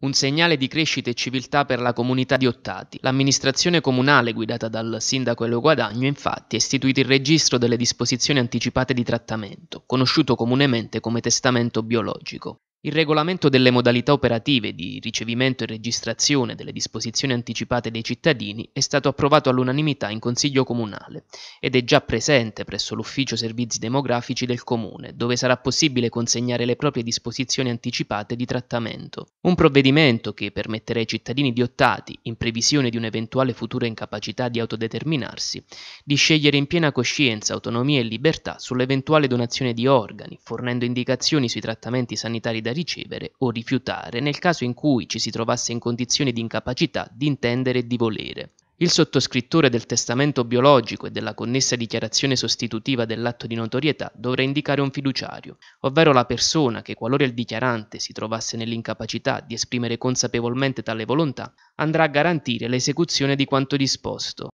Un segnale di crescita e civiltà per la comunità di Ottati. L'amministrazione comunale guidata dal sindaco Elo Guadagno infatti ha istituito il registro delle disposizioni anticipate di trattamento, conosciuto comunemente come testamento biologico. Il regolamento delle modalità operative di ricevimento e registrazione delle disposizioni anticipate dei cittadini è stato approvato all'unanimità in Consiglio Comunale ed è già presente presso l'Ufficio Servizi Demografici del Comune, dove sarà possibile consegnare le proprie disposizioni anticipate di trattamento. Un provvedimento che permetterà ai cittadini diottati, in previsione di un'eventuale futura incapacità di autodeterminarsi, di scegliere in piena coscienza, autonomia e libertà sull'eventuale donazione di organi, fornendo indicazioni sui trattamenti sanitari da ricevere o rifiutare nel caso in cui ci si trovasse in condizioni di incapacità di intendere e di volere. Il sottoscrittore del testamento biologico e della connessa dichiarazione sostitutiva dell'atto di notorietà dovrà indicare un fiduciario, ovvero la persona che, qualora il dichiarante si trovasse nell'incapacità di esprimere consapevolmente tale volontà, andrà a garantire l'esecuzione di quanto disposto,